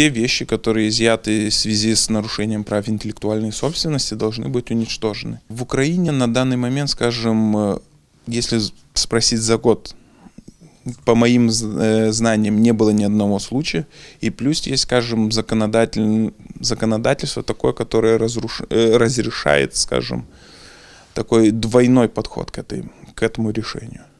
все вещи, которые изъяты в связи с нарушением прав интеллектуальной собственности, должны быть уничтожены. В Украине на данный момент, скажем, э, если спросить за год, по моим э, знаниям, не было ни одного случая. И плюс есть, скажем, законодатель, законодательство такое, которое разруш, э, разрешает, скажем, такой двойной подход к, этой, к этому решению.